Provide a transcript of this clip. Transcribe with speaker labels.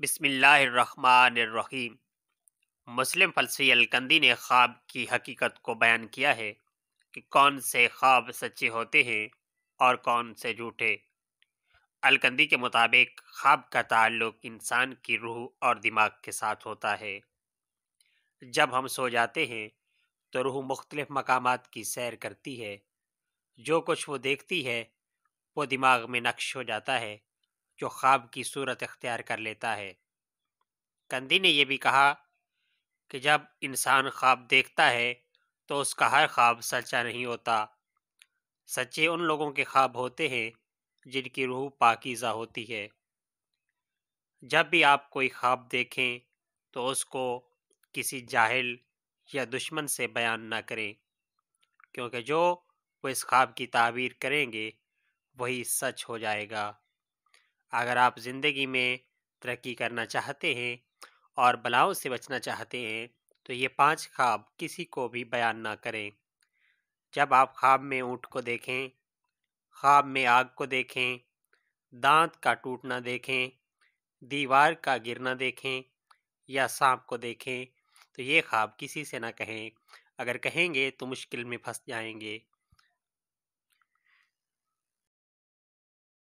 Speaker 1: बिस्मिल्लाहिर्रहमानिर्रहीम मुस्लिम फलसफी अलकंदी ने ख्वाब की हकीकत को बयान किया है कि कौन से ख्वाब सच्चे होते हैं और कौन से झूठे अलकंदी के मुताबिक ख्वाब का ताल्लुक इंसान की रूह और दिमाग के साथ होता है जब हम सो जाते हैं तो रूह मुख्तलिफ मकाम की सैर करती है जो कुछ वो देखती है वो दिमाग में नक्श हो जाता है जो ख्वाब की सूरत अख्तियार कर लेता है कंदी ने यह भी कहा कि जब इंसान ख्वाब देखता है तो उसका हर ख्वाब सच्चा नहीं होता सच्चे उन लोगों के ख्वाब होते हैं जिनकी रूह पाकिज़ा होती है जब भी आप कोई ख्वाब देखें तो उसको किसी जाहिल या दुश्मन से बयान ना करें क्योंकि जो वो इस ख्वाब की ताबीर करेंगे वही सच हो जाएगा अगर आप ज़िंदगी में तरक्की करना चाहते हैं और बलाओं से बचना चाहते हैं तो ये पांच ख्वाब किसी को भी बयान ना करें जब आप ख्वाब में ऊँट को देखें ख्वाब में आग को देखें दांत का टूटना देखें दीवार का गिरना देखें या सांप को देखें तो ये ख्वाब किसी से ना कहें अगर कहेंगे तो मुश्किल में फंस जाएंगे